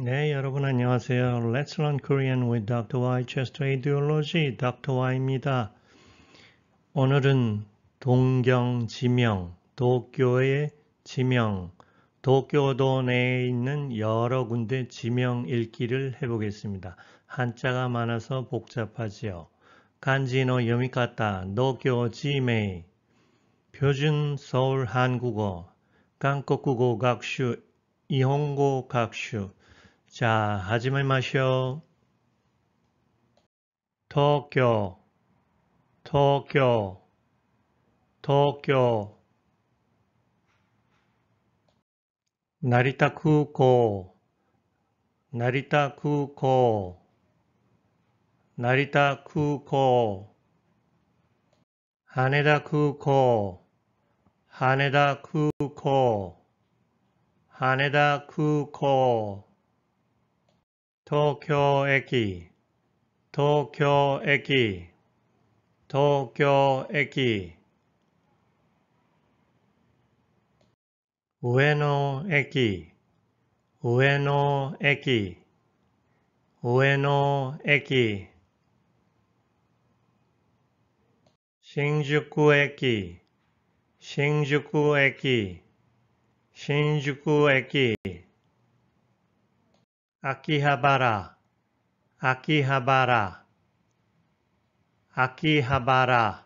네, 여러분 안녕하세요. Let's Learn Korean with Dr. Y c h e s t Ideology, Dr. Y입니다. 오늘은 동경 지명, 도쿄의 지명, 도쿄도 내에 있는 여러 군데 지명 읽기를 해보겠습니다. 한자가 많아서 복잡하지요. 간지노 여미카타, 도쿄 지메이, 표준 서울 한국어, 한국국어 각슈, 이홍고 각슈, じゃあ始めましょう。東京、東京、東京。成田空港、成田空港、成田空港。羽田空港、羽田空港、羽田空港。東京駅東京駅東京駅上野駅上野駅上野駅新宿駅新宿駅新宿駅秋葉原秋葉原秋葉原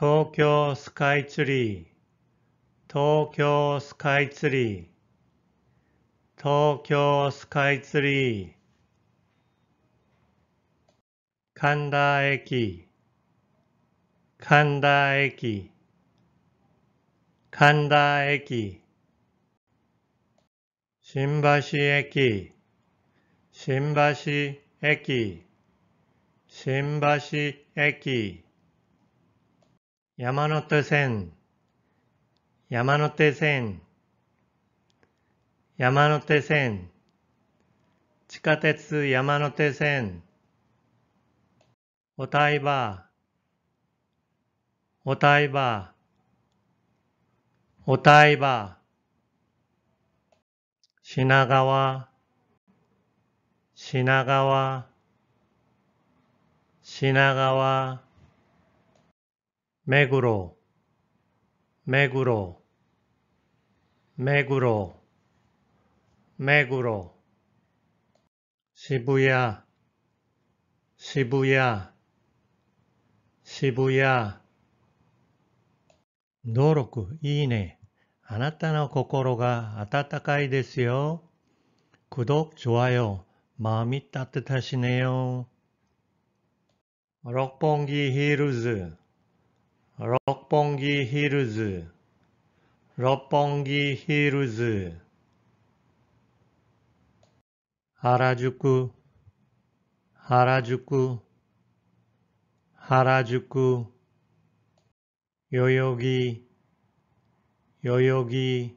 東京スカイツリー東京スカイツリー東京スカイツリー神田駅神田駅神田駅新橋駅新橋駅新橋駅山手線山手線山手線地下鉄山手線お台場お台場お台場 지나가와 지나가와 지나가와 맥으로 맥으로 맥으로 맥으로 시부야 시부야 시부야 노력 이네 あなたの心が温かいですよ。구독、 좋아 요。 마음이따뜻하시네 요。 럭봉기 힐즈 럭봉기 힐즈 럭봉기 힐즈 하라주쿠 하라주쿠 하라주쿠 요요기 여여기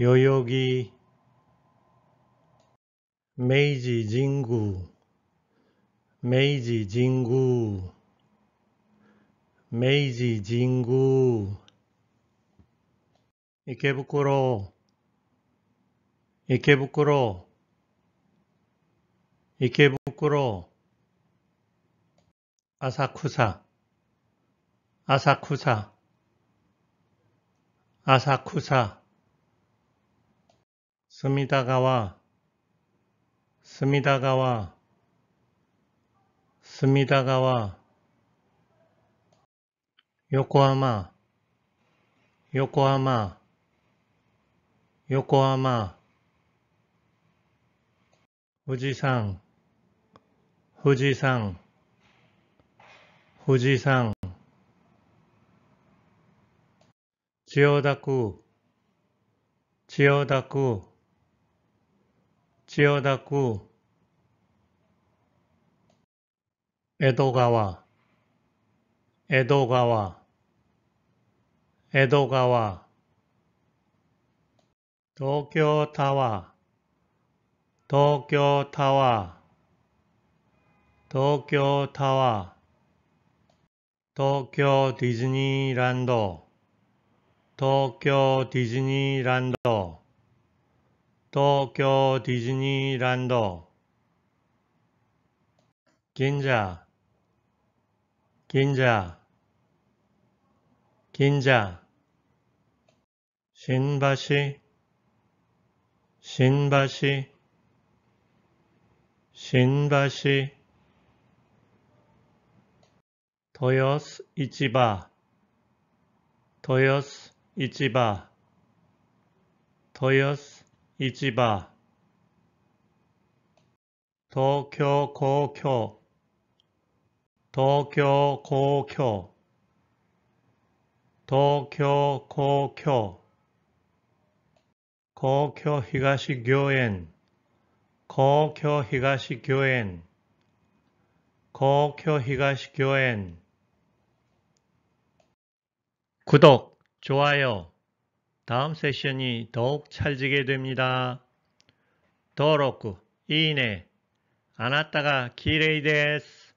여여기 메이지 진구 메이지 진구 메이지 진구 이케부쿠로 이케부쿠로 이케부쿠로 아사쿠사 아사쿠사 浅草、隅田川、隅田川、隅田川、横浜、横浜、横浜、富士山、富士山、富士山千代田区千代田区千代田区江戸川江戸川江戸川東京タワー東京タワー東京タワー東京ディズニーランド東京ディズニーランド東京ディズニーランド銀座銀座銀座新橋新橋新橋豊洲市場豊洲市場豊洲市場東京公共東京公共東京公共公共東御苑公共東御苑公共東御苑工藤 좋아요. 다음 세션이 더욱 찰지게 됩니다. 더럽고 이네. 아나타가 기레이 데스.